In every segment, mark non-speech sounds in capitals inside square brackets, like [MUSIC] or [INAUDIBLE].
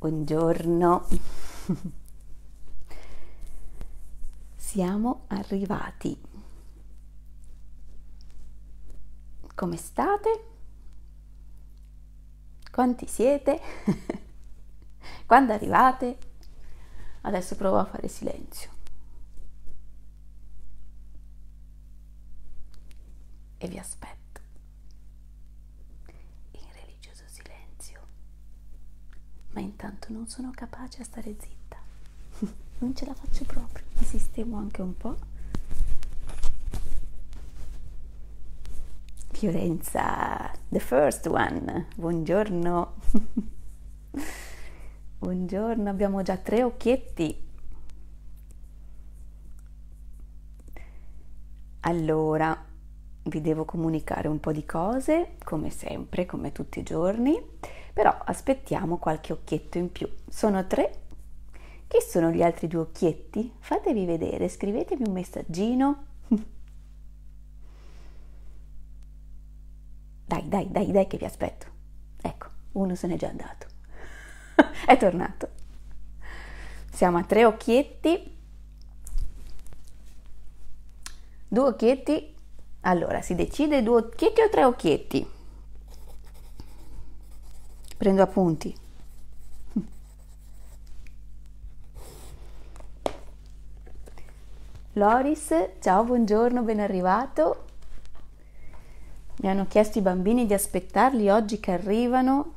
Buongiorno. [LAUGHS] Siamo arrivati. Come state? Quanti siete? [LAUGHS] Quando arrivate? Adesso provo a fare silenzio. E vi aspetto. ma intanto non sono capace a stare zitta [LAUGHS] non ce la faccio proprio mi sistemo anche un po' Fiorenza the first one buongiorno [LAUGHS] buongiorno abbiamo già tre occhietti allora vi devo comunicare un po' di cose come sempre come tutti i giorni però aspettiamo qualche occhietto in più. Sono tre. Chi sono gli altri due occhietti? Fatevi vedere, scrivetemi un messaggino. [LAUGHS] Dai, dai, dai, dai che vi aspetto. Ecco, uno se n'è già andato. [LAUGHS] È tornato. Siamo a tre occhietti. Due occhietti. Allora, si decide due occhietti o tre occhietti? prendo appunti. Loris, ciao, buongiorno, ben arrivato. Mi hanno chiesto i bambini di aspettarli oggi che arrivano.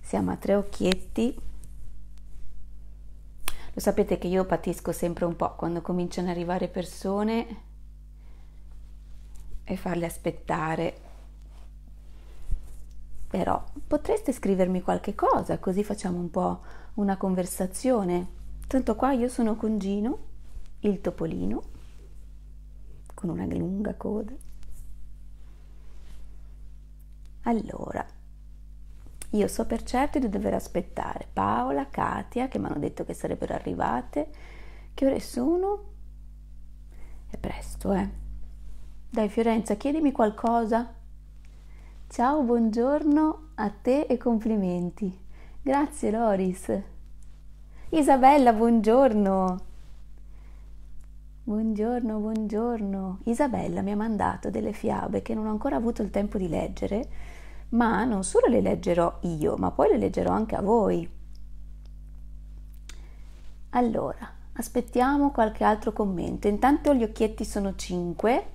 Siamo a tre occhietti. Lo sapete che io patisco sempre un po' quando cominciano ad arrivare persone e farle aspettare. Però potreste scrivermi qualche cosa, così facciamo un po' una conversazione. Tanto qua io sono con Gino, il topolino, con una lunga coda. Allora, io so per certo di dover aspettare Paola, Katia, che mi hanno detto che sarebbero arrivate. Che ore sono? È presto, eh. Dai Fiorenza, chiedimi qualcosa. Ciao, buongiorno a te e complimenti. Grazie Loris. Isabella, buongiorno. Buongiorno, buongiorno. Isabella mi ha mandato delle fiabe che non ho ancora avuto il tempo di leggere, ma non solo le leggerò io, ma poi le leggerò anche a voi. Allora, aspettiamo qualche altro commento. Intanto gli occhietti sono 5.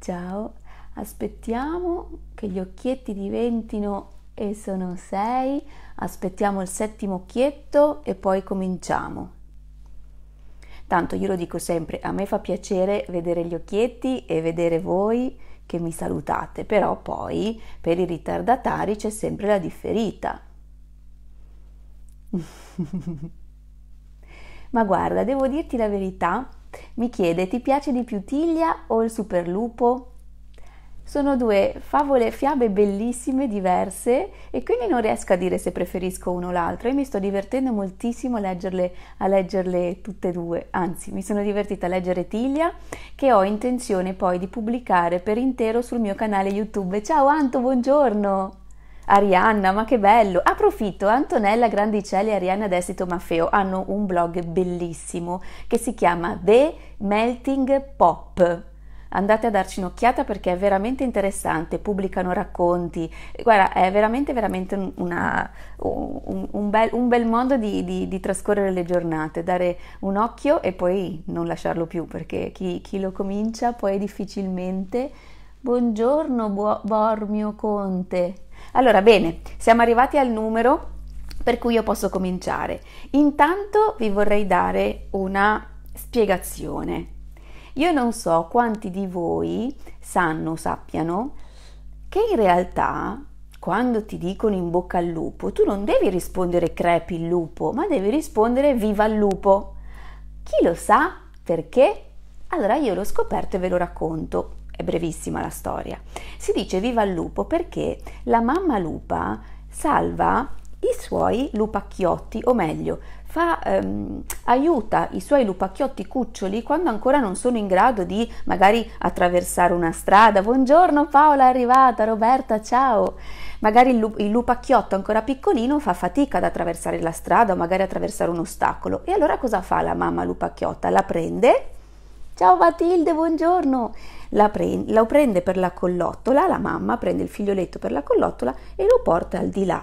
Ciao aspettiamo che gli occhietti diventino e sono 6, aspettiamo il settimo occhietto e poi cominciamo. Tanto io lo dico sempre, a me fa piacere vedere gli occhietti e vedere voi che mi salutate, però poi per i ritardatari c'è sempre la differita. [LAUGHS] Ma guarda, devo dirti la verità, mi chiede ti piace di più Tiglia o il Superlupo? Sono due favole, fiabe bellissime, diverse e quindi non riesco a dire se preferisco uno o l'altro e mi sto divertendo moltissimo a leggerle, a leggerle tutte e due, anzi mi sono divertita a leggere Tiglia che ho intenzione poi di pubblicare per intero sul mio canale YouTube. Ciao Anto, buongiorno! Arianna, ma che bello! Approfitto, Antonella Grandicelli e Arianna Destito Maffeo hanno un blog bellissimo che si chiama The Melting Pop andate a darci un'occhiata perché è veramente interessante, pubblicano racconti, guarda è veramente veramente una, un, un, bel, un, bel, modo di, di, di, trascorrere le giornate, dare un occhio e poi non lasciarlo più perché chi, chi lo comincia poi difficilmente... Buongiorno Bo- Bormio Conte. Allora bene, siamo arrivati al numero per cui io posso cominciare. Intanto vi vorrei dare una spiegazione io non so quanti di voi sanno, sappiano, che in realtà quando ti dicono in bocca al lupo, tu non devi rispondere crepi il lupo, ma devi rispondere viva il lupo. Chi lo sa perché? Allora io l'ho scoperto e ve lo racconto. È brevissima la storia. Si dice viva il lupo perché la mamma lupa salva i suoi lupacchiotti, o meglio, fa, ehm, aiuta i suoi lupacchiotti cuccioli quando ancora non sono in grado di magari attraversare una strada. Buongiorno Paola, è arrivata Roberta, ciao! Magari il, lup- il lupacchiotto ancora piccolino fa fatica ad attraversare la strada o magari attraversare un ostacolo. E allora cosa fa la mamma lupacchiotta? La prende Ciao Matilde, buongiorno! La, pre- la prende per la collottola, la mamma prende il figlioletto per la collottola e lo porta al di là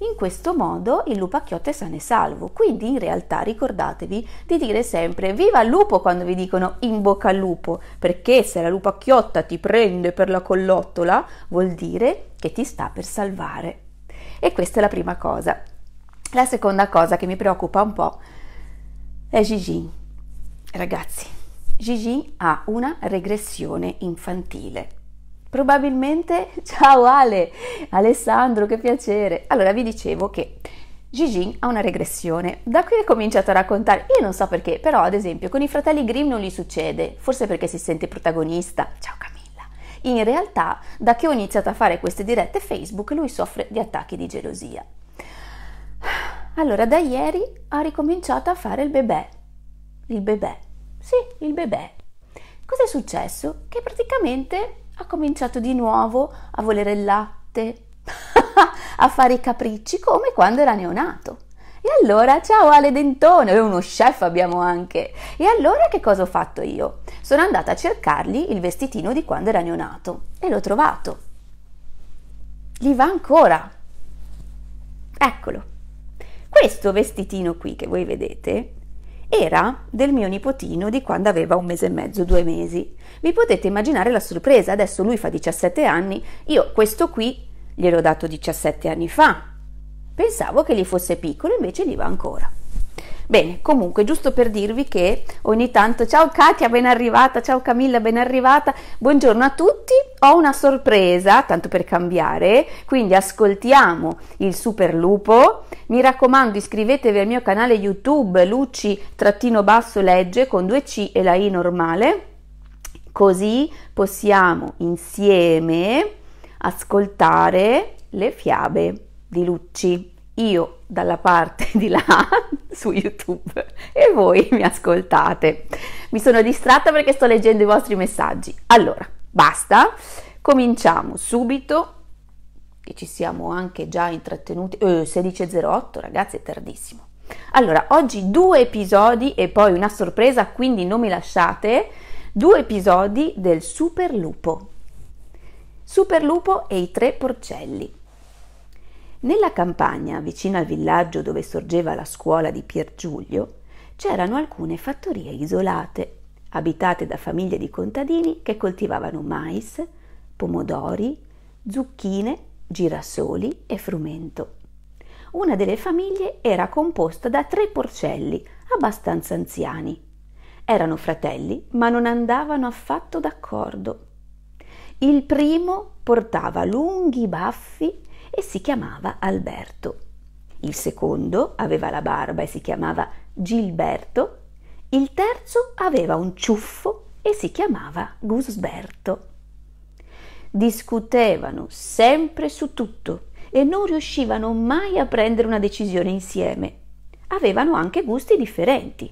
in questo modo il lupacchiotto è sano e salvo. Quindi in realtà ricordatevi di dire sempre viva il lupo quando vi dicono in bocca al lupo, perché se la lupacchiotta ti prende per la collottola vuol dire che ti sta per salvare. E questa è la prima cosa. La seconda cosa che mi preoccupa un po' è Gigi. Ragazzi, Gigi ha una regressione infantile. Probabilmente, [LAUGHS] ciao Ale, Alessandro, che piacere. Allora vi dicevo che Gigin ha una regressione. Da qui ho cominciato a raccontare, io non so perché, però ad esempio con i fratelli Grimm non gli succede, forse perché si sente protagonista. Ciao Camilla. In realtà, da che ho iniziato a fare queste dirette Facebook, lui soffre di attacchi di gelosia. Allora, da ieri ha ricominciato a fare il bebè. Il bebè. Sì, il bebè. Cos'è successo? Che praticamente ha cominciato di nuovo a volere il latte, [LAUGHS] a fare i capricci come quando era neonato. E allora, ciao Ale Dentone, uno chef abbiamo anche. E allora che cosa ho fatto io? Sono andata a cercargli il vestitino di quando era neonato e l'ho trovato. Gli va ancora. Eccolo. Questo vestitino qui che voi vedete era del mio nipotino di quando aveva un mese e mezzo, due mesi. Vi potete immaginare la sorpresa, adesso lui fa 17 anni, io questo qui gliel'ho dato 17 anni fa. Pensavo che gli fosse piccolo, invece gli va ancora. Bene, comunque, giusto per dirvi che ogni tanto, ciao Katia, ben arrivata, ciao Camilla, ben arrivata, buongiorno a tutti, ho una sorpresa, tanto per cambiare, quindi ascoltiamo il Super Lupo, mi raccomando iscrivetevi al mio canale YouTube luci-legge basso con due C e la I normale, così possiamo insieme ascoltare le fiabe di Lucci io dalla parte [LAUGHS] di là su YouTube e voi mi ascoltate. Mi sono distratta perché sto leggendo i vostri messaggi. Allora, basta, cominciamo subito che ci siamo anche già intrattenuti. Eh, 16.08 ragazzi, è tardissimo. Allora, oggi due episodi e poi una sorpresa, quindi non mi lasciate, due episodi del Super Lupo. Super Lupo e i tre porcelli. Nella campagna, vicino al villaggio dove sorgeva la scuola di Pier Giulio, c'erano alcune fattorie isolate, abitate da famiglie di contadini che coltivavano mais, pomodori, zucchine, girasoli e frumento. Una delle famiglie era composta da tre porcelli abbastanza anziani. Erano fratelli, ma non andavano affatto d'accordo. Il primo portava lunghi baffi e si chiamava Alberto. Il secondo aveva la barba e si chiamava Gilberto. Il terzo aveva un ciuffo e si chiamava Gusberto. Discutevano sempre su tutto e non riuscivano mai a prendere una decisione insieme. Avevano anche gusti differenti.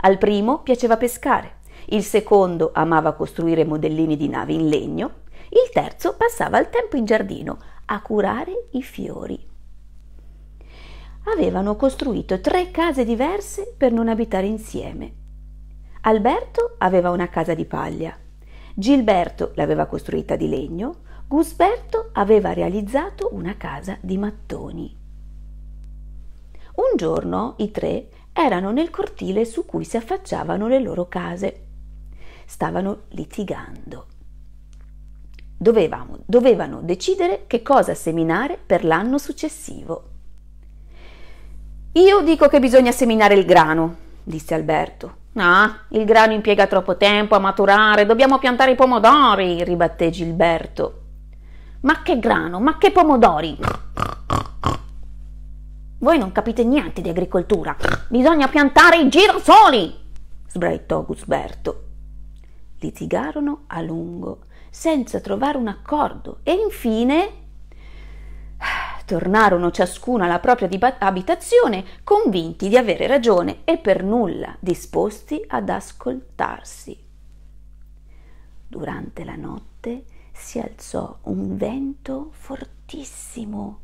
Al primo piaceva pescare, il secondo amava costruire modellini di navi in legno, il terzo passava il tempo in giardino a curare i fiori. Avevano costruito tre case diverse per non abitare insieme. Alberto aveva una casa di paglia, Gilberto l'aveva costruita di legno, Gusberto aveva realizzato una casa di mattoni. Un giorno i tre erano nel cortile su cui si affacciavano le loro case. Stavano litigando. Dovevamo, dovevano decidere che cosa seminare per l'anno successivo. Io dico che bisogna seminare il grano, disse Alberto. Ah, il grano impiega troppo tempo a maturare, dobbiamo piantare i pomodori, ribatté Gilberto. Ma che grano, ma che pomodori? Voi non capite niente di agricoltura. Bisogna piantare i girasoli, sbraitò Gusberto. Litigarono a lungo senza trovare un accordo e infine tornarono ciascuno alla propria abitazione convinti di avere ragione e per nulla disposti ad ascoltarsi. Durante la notte si alzò un vento fortissimo.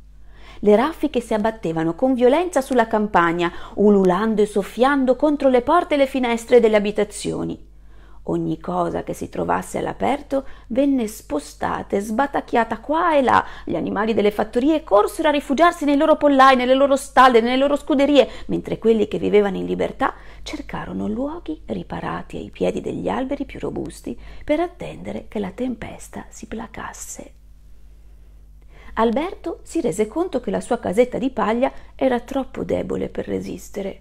Le raffiche si abbattevano con violenza sulla campagna, ululando e soffiando contro le porte e le finestre delle abitazioni. Ogni cosa che si trovasse all'aperto venne spostata e sbatacchiata qua e là. Gli animali delle fattorie corsero a rifugiarsi nei loro pollai, nelle loro stalle, nelle loro scuderie, mentre quelli che vivevano in libertà cercarono luoghi riparati ai piedi degli alberi più robusti per attendere che la tempesta si placasse. Alberto si rese conto che la sua casetta di paglia era troppo debole per resistere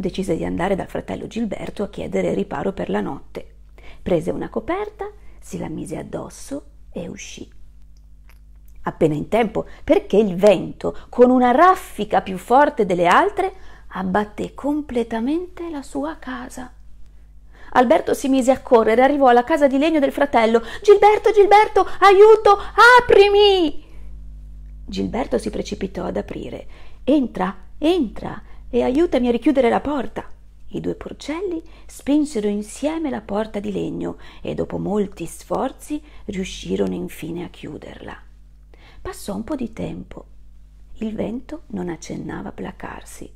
decise di andare dal fratello Gilberto a chiedere riparo per la notte. Prese una coperta, si la mise addosso e uscì. Appena in tempo, perché il vento, con una raffica più forte delle altre, abbatté completamente la sua casa. Alberto si mise a correre, arrivò alla casa di legno del fratello. Gilberto, Gilberto, aiuto, aprimi! Gilberto si precipitò ad aprire. Entra, entra, e aiutami a richiudere la porta. I due porcelli spinsero insieme la porta di legno e dopo molti sforzi riuscirono infine a chiuderla. Passò un po' di tempo. Il vento non accennava a placarsi.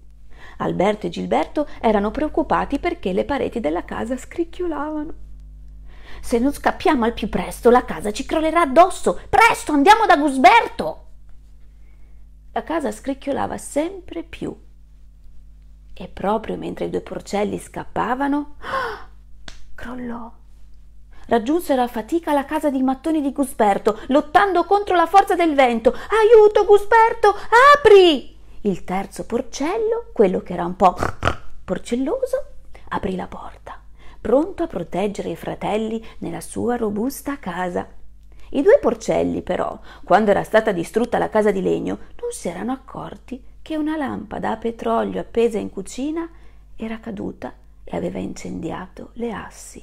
Alberto e Gilberto erano preoccupati perché le pareti della casa scricchiolavano. Se non scappiamo al più presto, la casa ci crollerà addosso. Presto, andiamo da Gusberto! La casa scricchiolava sempre più e proprio mentre i due porcelli scappavano, [GASPS] crollò. Raggiunsero a fatica la casa di mattoni di Gusberto, lottando contro la forza del vento. Aiuto, Gusberto, apri! Il terzo porcello, quello che era un po' [CLEARS THROAT] porcelloso, aprì la porta, pronto a proteggere i fratelli nella sua robusta casa. I due porcelli, però, quando era stata distrutta la casa di legno, non si erano accorti che una lampada a petrolio appesa in cucina era caduta e aveva incendiato le assi.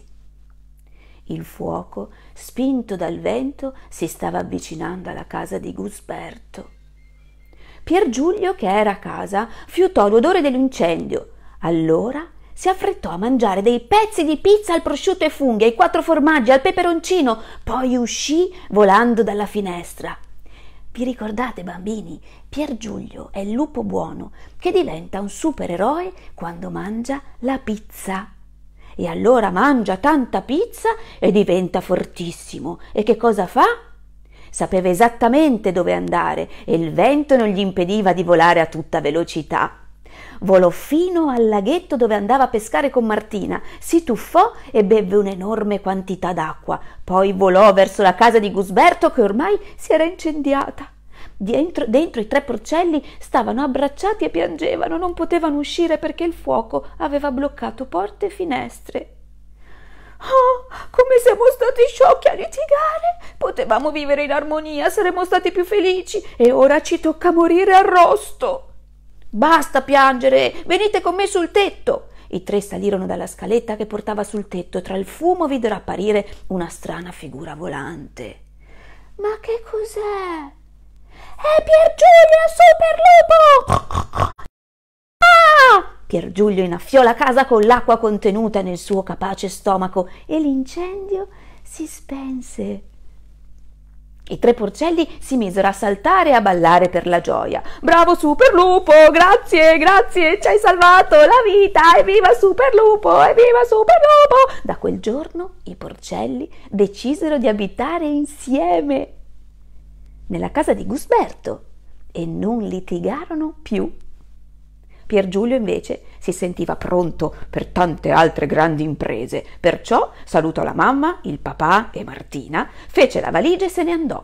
Il fuoco, spinto dal vento, si stava avvicinando alla casa di Gusberto. Pier Giulio, che era a casa, fiutò l'odore dell'incendio. Allora si affrettò a mangiare dei pezzi di pizza al prosciutto e funghi, ai quattro formaggi, al peperoncino, poi uscì volando dalla finestra. Vi ricordate bambini? Pier Giulio è il lupo buono che diventa un supereroe quando mangia la pizza. E allora mangia tanta pizza e diventa fortissimo. E che cosa fa? Sapeva esattamente dove andare e il vento non gli impediva di volare a tutta velocità volò fino al laghetto dove andava a pescare con Martina, si tuffò e bevve un'enorme quantità d'acqua, poi volò verso la casa di Gusberto che ormai si era incendiata. Dentro, dentro i tre porcelli stavano abbracciati e piangevano, non potevano uscire perché il fuoco aveva bloccato porte e finestre. Oh, come siamo stati sciocchi a litigare! Potevamo vivere in armonia, saremmo stati più felici e ora ci tocca morire arrosto! Basta piangere, venite con me sul tetto. I tre salirono dalla scaletta che portava sul tetto. Tra il fumo videro apparire una strana figura volante. Ma che cos'è? È Pier Giulio Superlupo! Ah! Pier Giulio innaffiò la casa con l'acqua contenuta nel suo capace stomaco e l'incendio si spense. I tre porcelli si misero a saltare e a ballare per la gioia. Bravo Superlupo, grazie, grazie, ci hai salvato la vita, evviva Superlupo, evviva Superlupo! Da quel giorno i porcelli decisero di abitare insieme nella casa di Gusberto e non litigarono più. Pier Giulio invece si sentiva pronto per tante altre grandi imprese, perciò salutò la mamma, il papà e Martina, fece la valigia e se ne andò.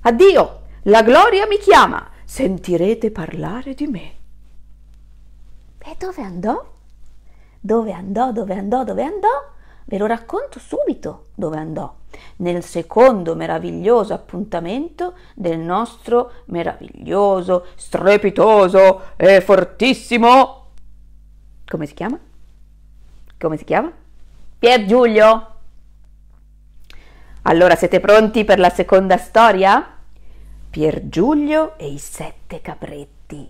Addio, la gloria mi chiama, sentirete parlare di me. E dove andò? Dove andò, dove andò, dove andò? Ve lo racconto subito dove andò, nel secondo meraviglioso appuntamento del nostro meraviglioso, strepitoso e fortissimo... Come si chiama? Come si chiama? Pier Giulio! Allora siete pronti per la seconda storia? Pier Giulio e i sette capretti.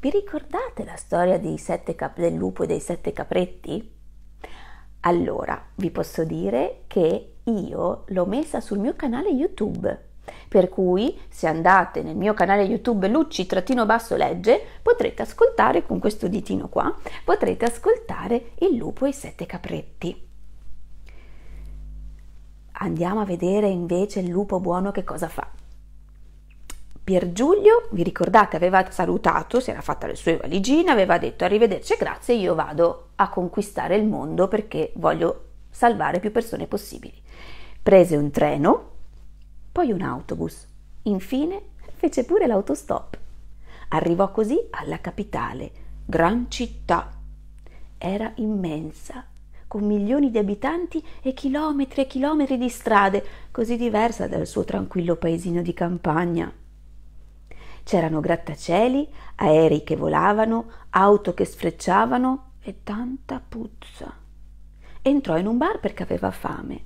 Vi ricordate la storia sette cap- del lupo e dei sette capretti? Allora, vi posso dire che io l'ho messa sul mio canale YouTube. Per cui se andate nel mio canale YouTube Lucci-legge potrete ascoltare con questo ditino qua, potrete ascoltare il lupo e i sette capretti. Andiamo a vedere invece il lupo buono che cosa fa. Pier Giulio, vi ricordate, aveva salutato, si era fatta le sue valigine, aveva detto arrivederci, grazie, io vado a conquistare il mondo perché voglio salvare più persone possibili. Prese un treno, poi un autobus, infine fece pure l'autostop. Arrivò così alla capitale, gran città. Era immensa, con milioni di abitanti e chilometri e chilometri di strade, così diversa dal suo tranquillo paesino di campagna. C'erano grattacieli, aerei che volavano, auto che sfrecciavano, e tanta puzza. Entrò in un bar perché aveva fame.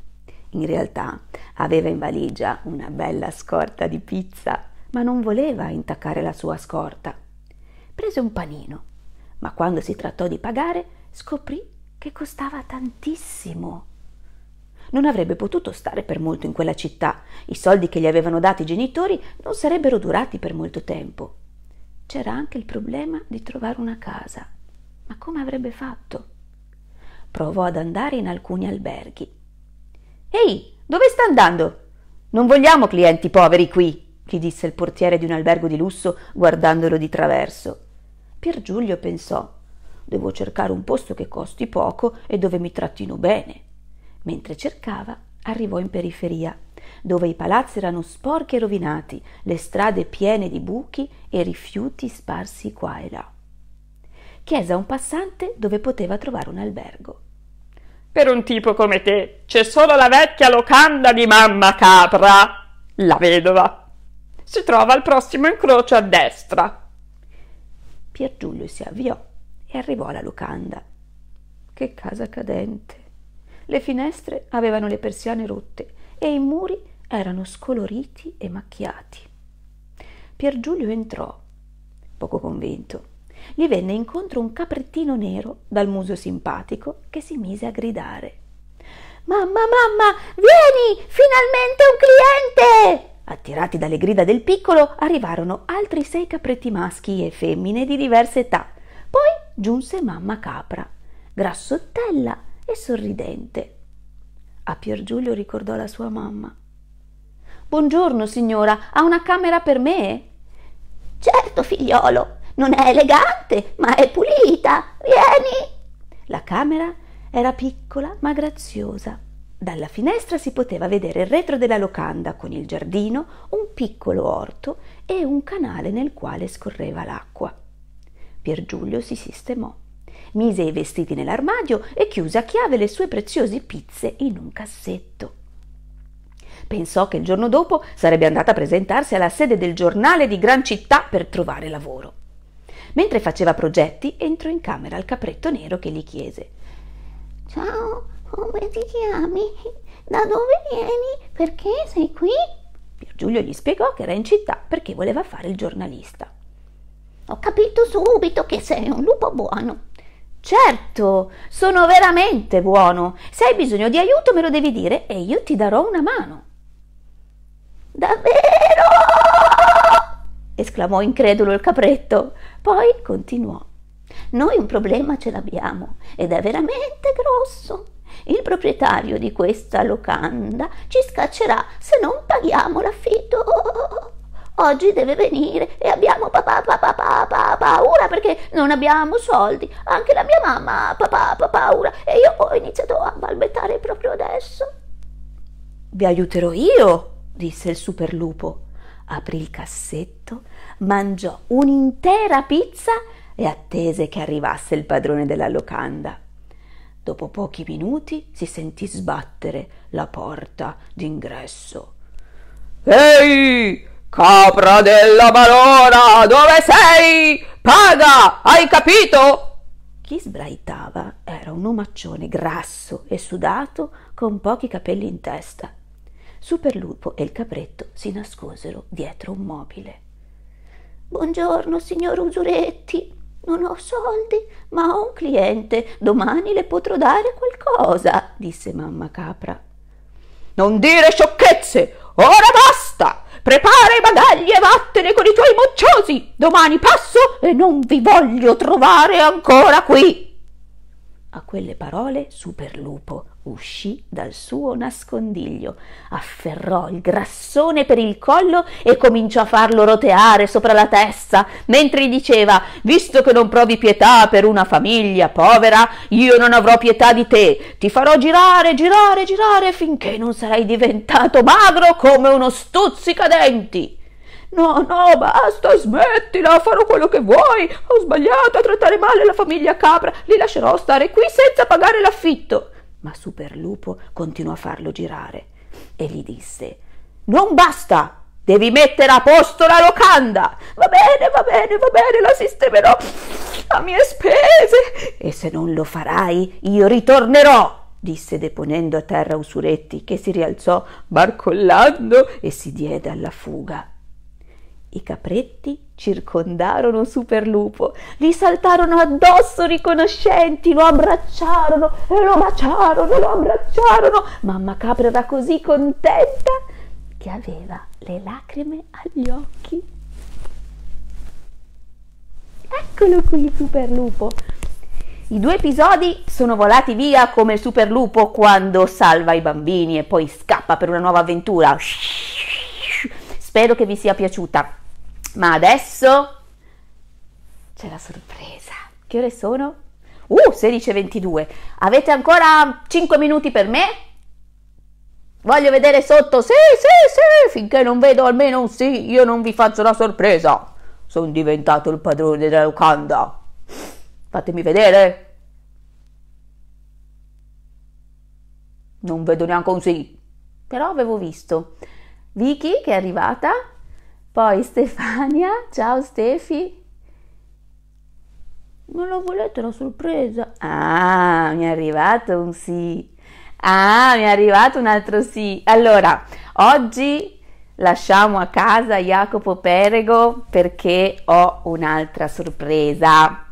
In realtà aveva in valigia una bella scorta di pizza, ma non voleva intaccare la sua scorta. Prese un panino, ma quando si trattò di pagare scoprì che costava tantissimo. Non avrebbe potuto stare per molto in quella città, i soldi che gli avevano dati i genitori non sarebbero durati per molto tempo. C'era anche il problema di trovare una casa ma come avrebbe fatto? Provò ad andare in alcuni alberghi. Ehi, dove sta andando? Non vogliamo clienti poveri qui, gli disse il portiere di un albergo di lusso guardandolo di traverso. Pier Giulio pensò devo cercare un posto che costi poco e dove mi trattino bene. Mentre cercava, arrivò in periferia, dove i palazzi erano sporchi e rovinati, le strade piene di buchi e rifiuti sparsi qua e là chiese a un passante dove poteva trovare un albergo. Per un tipo come te c'è solo la vecchia locanda di mamma capra, la vedova. Si trova al prossimo incrocio a destra. Pier Giulio si avviò e arrivò alla locanda. Che casa cadente! Le finestre avevano le persiane rotte e i muri erano scoloriti e macchiati. Pier Giulio entrò, poco convinto gli venne incontro un caprettino nero dal muso simpatico che si mise a gridare. Mamma, mamma, vieni! Finalmente un cliente! Attirati dalle grida del piccolo, arrivarono altri sei capretti maschi e femmine di diverse età. Poi giunse mamma capra, grassottella e sorridente. A Pier Giulio ricordò la sua mamma. Buongiorno, signora, ha una camera per me? Certo, figliolo, non è elegante, ma è pulita. Vieni! La camera era piccola ma graziosa. Dalla finestra si poteva vedere il retro della locanda con il giardino, un piccolo orto e un canale nel quale scorreva l'acqua. Pier Giulio si sistemò, mise i vestiti nell'armadio e chiuse a chiave le sue preziose pizze in un cassetto. Pensò che il giorno dopo sarebbe andata a presentarsi alla sede del giornale di gran città per trovare lavoro. Mentre faceva progetti, entrò in camera il capretto nero che gli chiese: Ciao, come ti chiami? Da dove vieni? Perché sei qui? Pier Giulio gli spiegò che era in città perché voleva fare il giornalista. Ho capito subito che sei un lupo buono. Certo, sono veramente buono. Se hai bisogno di aiuto me lo devi dire e io ti darò una mano. Davvero? esclamò incredulo il capretto. Poi continuò. Noi un problema ce l'abbiamo ed è veramente grosso. Il proprietario di questa locanda ci scaccerà se non paghiamo l'affitto. Oggi deve venire e abbiamo papà papà papà paura perché non abbiamo soldi. Anche la mia mamma ha papà papà paura e io ho iniziato a balbettare proprio adesso. Vi aiuterò io, disse il superlupo. Aprì il cassetto mangiò un'intera pizza e attese che arrivasse il padrone della locanda. Dopo pochi minuti si sentì sbattere la porta d'ingresso. Ehi, capra della balora, dove sei? Paga, hai capito? Chi sbraitava era un omaccione grasso e sudato con pochi capelli in testa. Superlupo e il capretto si nascosero dietro un mobile. Buongiorno, signor Usuretti. Non ho soldi, ma ho un cliente. Domani le potrò dare qualcosa, disse mamma capra. Non dire sciocchezze! Ora basta! Prepara i bagagli e vattene con i tuoi mocciosi! Domani passo e non vi voglio trovare ancora qui! A quelle parole Superlupo uscì dal suo nascondiglio, afferrò il grassone per il collo e cominciò a farlo roteare sopra la testa, mentre diceva Visto che non provi pietà per una famiglia povera, io non avrò pietà di te. Ti farò girare, girare, girare finché non sarai diventato magro come uno stuzzicadenti. No, no, basta, smettila, farò quello che vuoi. Ho sbagliato a trattare male la famiglia Capra, li lascerò stare qui senza pagare l'affitto. Ma Superlupo continuò a farlo girare e gli disse: Non basta! Devi mettere a posto la locanda! Va bene, va bene, va bene, la sistemerò a mie spese! E se non lo farai, io ritornerò! disse deponendo a terra Usuretti, che si rialzò barcollando e si diede alla fuga. I capretti circondarono Superlupo, gli saltarono addosso riconoscenti, lo abbracciarono e lo baciarono, lo abbracciarono. Mamma capra era così contenta che aveva le lacrime agli occhi. Eccolo qui il Superlupo. I due episodi sono volati via come il Superlupo quando salva i bambini e poi scappa per una nuova avventura. Spero che vi sia piaciuta. Ma adesso c'è la sorpresa. Che ore sono? Uh, 16.22. Avete ancora 5 minuti per me? Voglio vedere sotto. Sì, sì, sì. Finché non vedo almeno un sì, io non vi faccio la sorpresa. Sono diventato il padrone della locanda. Fatemi vedere. Non vedo neanche un sì. Però avevo visto. Vicky che è arrivata poi Stefania, ciao Stefi. Non lo volete la sorpresa? Ah, mi è arrivato un sì. Ah, mi è arrivato un altro sì. Allora, oggi lasciamo a casa Jacopo Perego perché ho un'altra sorpresa.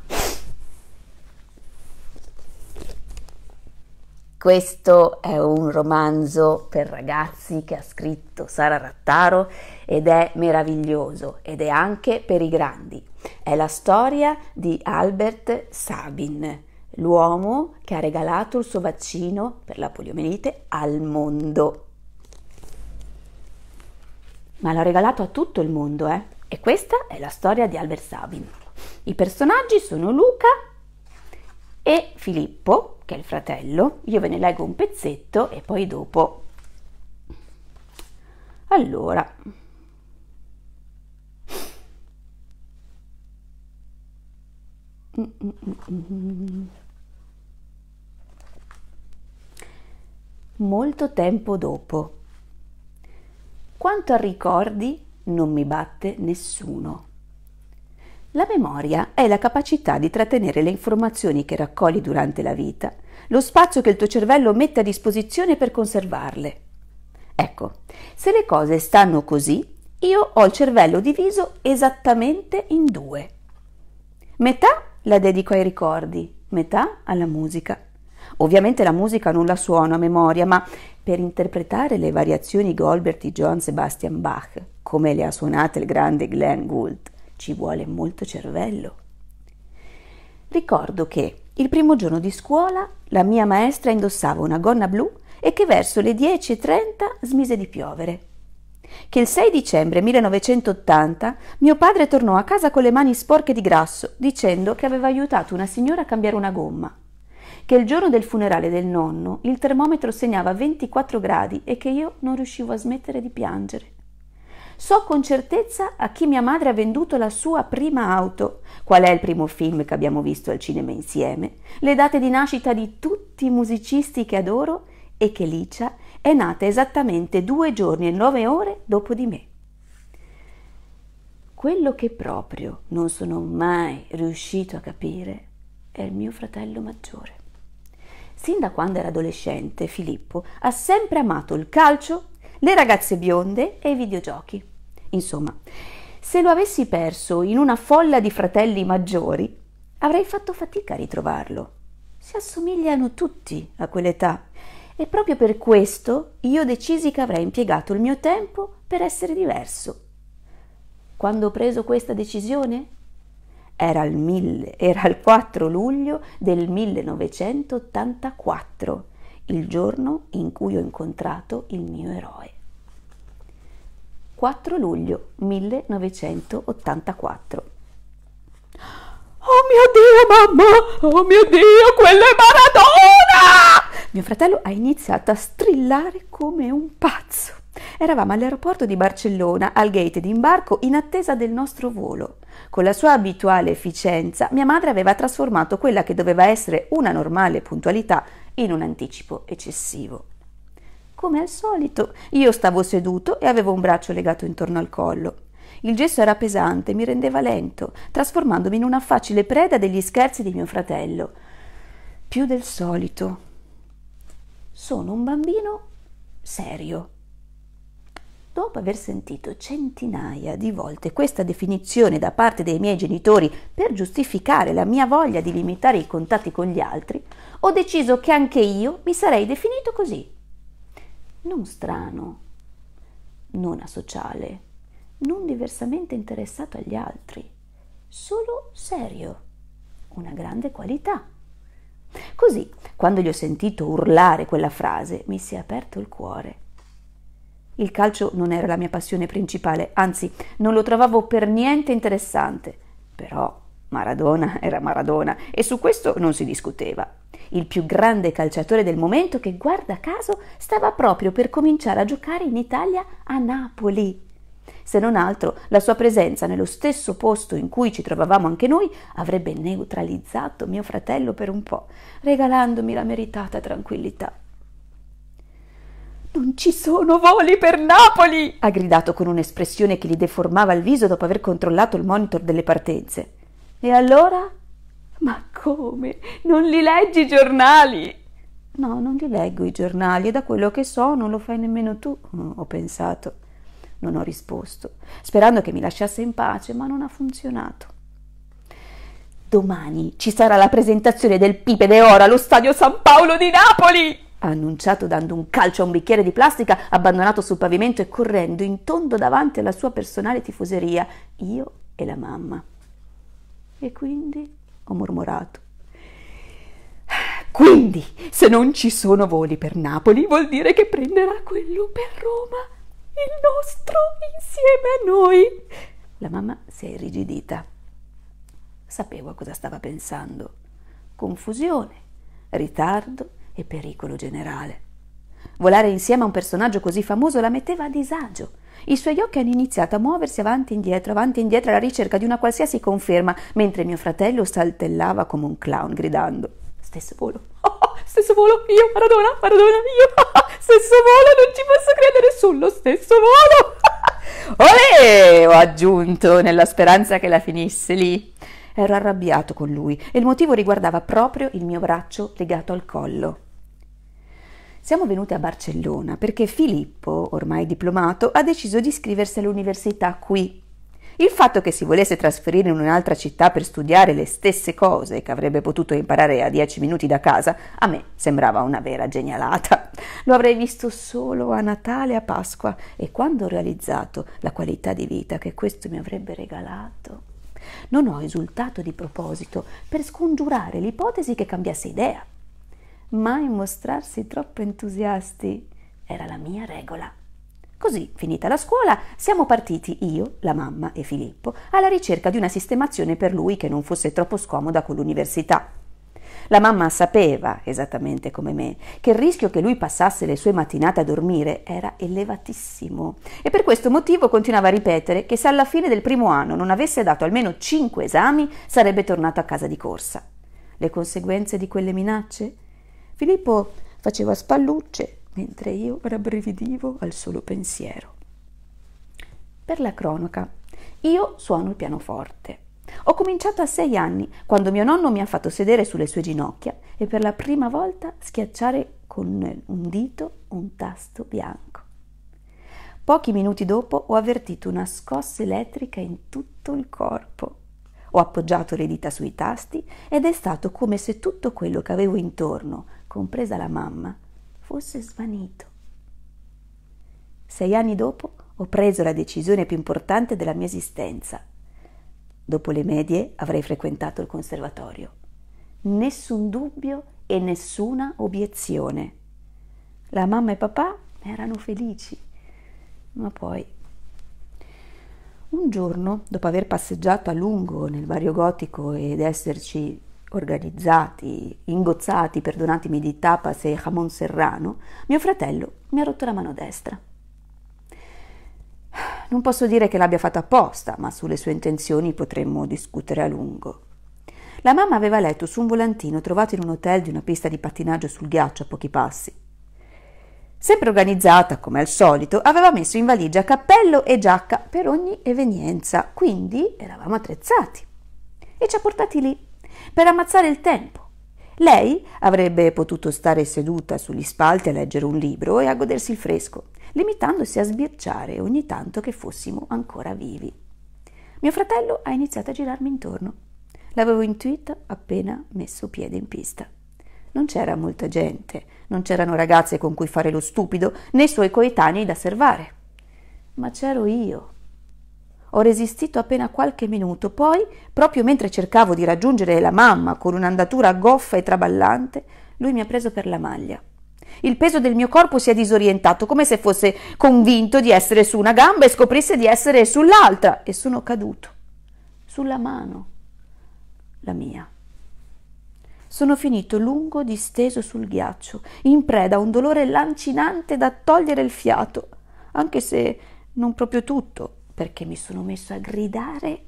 Questo è un romanzo per ragazzi che ha scritto Sara Rattaro ed è meraviglioso ed è anche per i grandi. È la storia di Albert Sabin, l'uomo che ha regalato il suo vaccino per la poliomielite al mondo. Ma l'ha regalato a tutto il mondo, eh? E questa è la storia di Albert Sabin. I personaggi sono Luca e Filippo, che è il fratello. Io ve ne leggo un pezzetto e poi dopo. Allora. Molto tempo dopo. Quanto a ricordi non mi batte nessuno. La memoria è la capacità di trattenere le informazioni che raccogli durante la vita, lo spazio che il tuo cervello mette a disposizione per conservarle. Ecco, se le cose stanno così, io ho il cervello diviso esattamente in due. Metà la dedico ai ricordi, metà alla musica. Ovviamente la musica non la suono a memoria, ma per interpretare le variazioni Goldberg di Johann Sebastian Bach, come le ha suonate il grande Glenn Gould, ci vuole molto cervello. Ricordo che il primo giorno di scuola la mia maestra indossava una gonna blu e che verso le 10.30 smise di piovere. Che il 6 dicembre 1980 mio padre tornò a casa con le mani sporche di grasso dicendo che aveva aiutato una signora a cambiare una gomma. Che il giorno del funerale del nonno il termometro segnava 24 gradi e che io non riuscivo a smettere di piangere. So con certezza a chi mia madre ha venduto la sua prima auto, qual è il primo film che abbiamo visto al cinema insieme, le date di nascita di tutti i musicisti che adoro e che Licia è nata esattamente due giorni e nove ore dopo di me. Quello che proprio non sono mai riuscito a capire è il mio fratello maggiore. Sin da quando era adolescente, Filippo ha sempre amato il calcio, le ragazze bionde e i videogiochi. Insomma, se lo avessi perso in una folla di fratelli maggiori, avrei fatto fatica a ritrovarlo. Si assomigliano tutti a quell'età e proprio per questo io decisi che avrei impiegato il mio tempo per essere diverso. Quando ho preso questa decisione? Era il, mille, era il 4 luglio del 1984, il giorno in cui ho incontrato il mio eroe. 4 luglio 1984. Oh mio Dio, mamma! Oh mio Dio, quella è Maradona! Mio fratello ha iniziato a strillare come un pazzo. Eravamo all'aeroporto di Barcellona, al gate d'imbarco, in attesa del nostro volo. Con la sua abituale efficienza, mia madre aveva trasformato quella che doveva essere una normale puntualità in un anticipo eccessivo. Come al solito, io stavo seduto e avevo un braccio legato intorno al collo. Il gesso era pesante, e mi rendeva lento, trasformandomi in una facile preda degli scherzi di mio fratello. Più del solito. Sono un bambino serio. Dopo aver sentito centinaia di volte questa definizione da parte dei miei genitori per giustificare la mia voglia di limitare i contatti con gli altri, ho deciso che anche io mi sarei definito così non strano, non asociale, non diversamente interessato agli altri, solo serio, una grande qualità. Così, quando gli ho sentito urlare quella frase, mi si è aperto il cuore. Il calcio non era la mia passione principale, anzi non lo trovavo per niente interessante, però Maradona era Maradona e su questo non si discuteva. Il più grande calciatore del momento che, guarda caso, stava proprio per cominciare a giocare in Italia a Napoli. Se non altro, la sua presenza nello stesso posto in cui ci trovavamo anche noi avrebbe neutralizzato mio fratello per un po', regalandomi la meritata tranquillità. Non ci sono voli per Napoli! ha gridato con un'espressione che gli deformava il viso dopo aver controllato il monitor delle partenze. E allora? Ma come? Non li leggi i giornali? No, non li leggo i giornali e da quello che so non lo fai nemmeno tu, mm, ho pensato. Non ho risposto, sperando che mi lasciasse in pace, ma non ha funzionato. Domani ci sarà la presentazione del Pipe de Ora allo Stadio San Paolo di Napoli! ha annunciato dando un calcio a un bicchiere di plastica abbandonato sul pavimento e correndo in tondo davanti alla sua personale tifoseria, io e la mamma. E quindi ho mormorato. Quindi, se non ci sono voli per Napoli, vuol dire che prenderà quello per Roma, il nostro, insieme a noi. La mamma si è irrigidita. Sapevo a cosa stava pensando. Confusione, ritardo e pericolo generale. Volare insieme a un personaggio così famoso la metteva a disagio i suoi occhi hanno iniziato a muoversi avanti e indietro, avanti e indietro alla ricerca di una qualsiasi conferma, mentre mio fratello saltellava come un clown gridando. Stesso volo. Oh, [LAUGHS] stesso volo, io, Maradona, Maradona, io. [LAUGHS] Stesso volo, non ci posso credere, sullo stesso volo. [LAUGHS] Olè, ho aggiunto, nella speranza che la finisse lì. Ero arrabbiato con lui e il motivo riguardava proprio il mio braccio legato al collo. Siamo venuti a Barcellona perché Filippo, ormai diplomato, ha deciso di iscriversi all'università qui. Il fatto che si volesse trasferire in un'altra città per studiare le stesse cose che avrebbe potuto imparare a dieci minuti da casa, a me sembrava una vera genialata. Lo avrei visto solo a Natale e a Pasqua e quando ho realizzato la qualità di vita che questo mi avrebbe regalato, non ho esultato di proposito per scongiurare l'ipotesi che cambiasse idea mai mostrarsi troppo entusiasti. Era la mia regola. Così, finita la scuola, siamo partiti io, la mamma e Filippo alla ricerca di una sistemazione per lui che non fosse troppo scomoda con l'università. La mamma sapeva, esattamente come me, che il rischio che lui passasse le sue mattinate a dormire era elevatissimo e per questo motivo continuava a ripetere che se alla fine del primo anno non avesse dato almeno cinque esami sarebbe tornato a casa di corsa. Le conseguenze di quelle minacce? Filippo faceva spallucce mentre io rabbrividivo al solo pensiero. Per la cronaca, io suono il pianoforte. Ho cominciato a sei anni, quando mio nonno mi ha fatto sedere sulle sue ginocchia e per la prima volta schiacciare con un dito un tasto bianco. Pochi minuti dopo ho avvertito una scossa elettrica in tutto il corpo. Ho appoggiato le dita sui tasti ed è stato come se tutto quello che avevo intorno, compresa la mamma, fosse svanito. Sei anni dopo ho preso la decisione più importante della mia esistenza. Dopo le medie avrei frequentato il conservatorio. Nessun dubbio e nessuna obiezione. La mamma e papà erano felici, ma poi... Un giorno, dopo aver passeggiato a lungo nel Vario Gotico ed esserci organizzati, ingozzati, perdonatemi, di tapas e jamon serrano, mio fratello mi ha rotto la mano destra. Non posso dire che l'abbia fatto apposta, ma sulle sue intenzioni potremmo discutere a lungo. La mamma aveva letto su un volantino trovato in un hotel di una pista di pattinaggio sul ghiaccio a pochi passi. Sempre organizzata, come al solito, aveva messo in valigia cappello e giacca per ogni evenienza, quindi eravamo attrezzati. E ci ha portati lì per ammazzare il tempo. Lei avrebbe potuto stare seduta sugli spalti a leggere un libro e a godersi il fresco, limitandosi a sbirciare ogni tanto che fossimo ancora vivi. Mio fratello ha iniziato a girarmi intorno. L'avevo intuita appena messo piede in pista. Non c'era molta gente, non c'erano ragazze con cui fare lo stupido, né suoi coetanei da servare. Ma c'ero io ho resistito appena qualche minuto, poi, proprio mentre cercavo di raggiungere la mamma con un'andatura goffa e traballante, lui mi ha preso per la maglia. Il peso del mio corpo si è disorientato, come se fosse convinto di essere su una gamba e scoprisse di essere sull'altra, e sono caduto. Sulla mano. La mia. Sono finito lungo disteso sul ghiaccio, in preda a un dolore lancinante da togliere il fiato, anche se non proprio tutto, perché mi sono messo a gridare.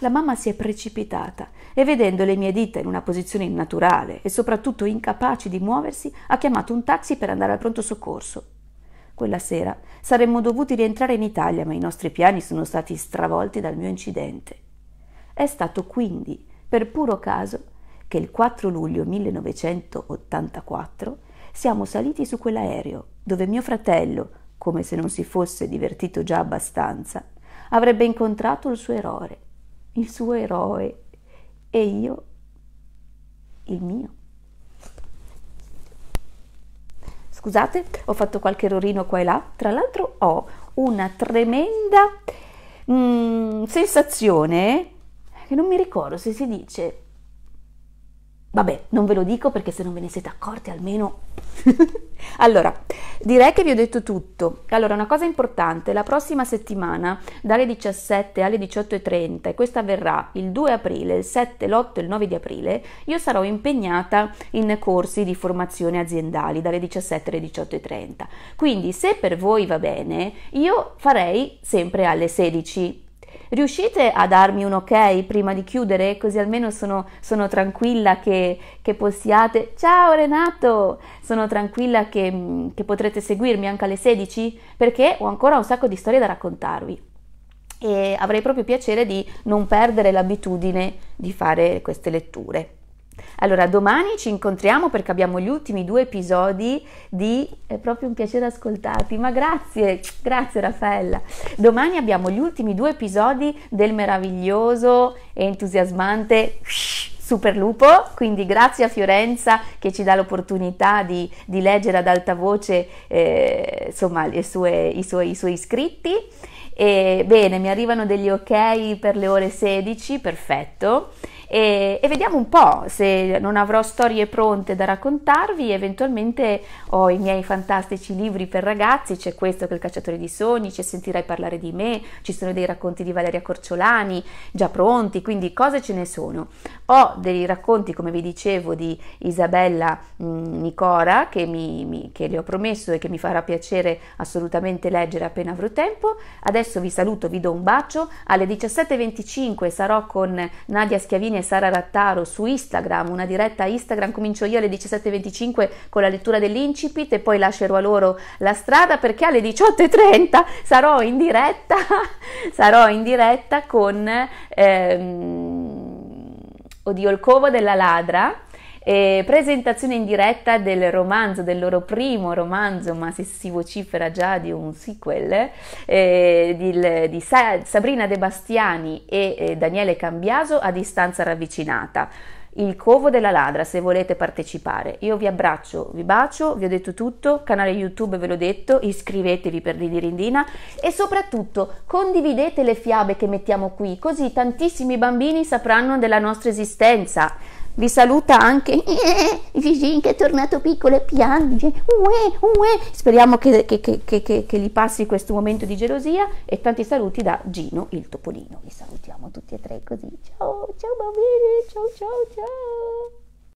La mamma si è precipitata e vedendo le mie dita in una posizione innaturale e soprattutto incapaci di muoversi, ha chiamato un taxi per andare al pronto soccorso. Quella sera saremmo dovuti rientrare in Italia, ma i nostri piani sono stati stravolti dal mio incidente. È stato quindi, per puro caso, che il 4 luglio 1984 siamo saliti su quell'aereo dove mio fratello, come se non si fosse divertito già abbastanza, avrebbe incontrato il suo eroe, il suo eroe e io il mio. Scusate, ho fatto qualche errorino qua e là. Tra l'altro ho una tremenda mh, mm, sensazione che non mi ricordo se si dice Vabbè, non ve lo dico perché se non ve ne siete accorti almeno... [LAUGHS] allora, direi che vi ho detto tutto. Allora, una cosa importante, la prossima settimana dalle 17 alle 18.30, e questa avverrà il 2 aprile, il 7, l'8 e il 9 di aprile, io sarò impegnata in corsi di formazione aziendali dalle 17 alle 18.30. Quindi se per voi va bene, io farei sempre alle 16 Riuscite a darmi un ok prima di chiudere? Così almeno sono, sono tranquilla che, che, possiate. Ciao Renato! Sono tranquilla che, mm, che potrete seguirmi anche alle 16 perché ho ancora un sacco di storie da raccontarvi e avrei proprio piacere di non perdere l'abitudine di fare queste letture. Allora, domani ci incontriamo perché abbiamo gli ultimi due episodi di È proprio un piacere ascoltarti, ma grazie, grazie Raffaella. Domani abbiamo gli ultimi due episodi del meraviglioso e entusiasmante Super Lupo, quindi grazie a Fiorenza che ci dà l'opportunità di, di leggere ad alta voce eh, insomma, sue, i, suoi, i suoi iscritti. E, bene, mi arrivano degli ok per le ore 16, perfetto e, e, vediamo un po' se non avrò storie pronte da raccontarvi, eventualmente ho i miei fantastici libri per ragazzi, c'è questo che è il cacciatore di sogni, ci Sentirai parlare di me, ci sono dei racconti di Valeria Corciolani già pronti, quindi cose ce ne sono. Ho dei racconti, come vi dicevo, di Isabella mh, mm, Nicora che, mi, mi, che le ho promesso e che mi farà piacere assolutamente leggere appena avrò tempo. Adesso vi saluto, vi do un bacio, alle 17.25 sarò con Nadia Schiavini e Sara Rattaro su Instagram, una diretta Instagram, comincio io alle 17.25 con la lettura dell'incipit e poi lascerò a loro la strada perché alle 18.30 sarò in diretta, [LAUGHS] sarò in diretta con, ehm, oddio, il covo della ladra, e presentazione in diretta del romanzo, del loro primo romanzo, ma se si vocifera già di un sequel, eh, di, di Sa- Sabrina De Bastiani e eh, Daniele Cambiaso a distanza ravvicinata. Il covo della ladra, se volete partecipare. Io vi abbraccio, vi bacio, vi ho detto tutto, canale YouTube ve l'ho detto, iscrivetevi per Didi Rindina e soprattutto condividete le fiabe che mettiamo qui, così tantissimi bambini sapranno della nostra esistenza. Vi saluta anche eh, eh, Gigi che è tornato piccolo e piange. Uè, uè. Speriamo che, che, che, che, gli passi questo momento di gelosia e tanti saluti da Gino il Topolino. Vi salutiamo tutti e tre così. Ciao, ciao bambini, ciao ciao ciao.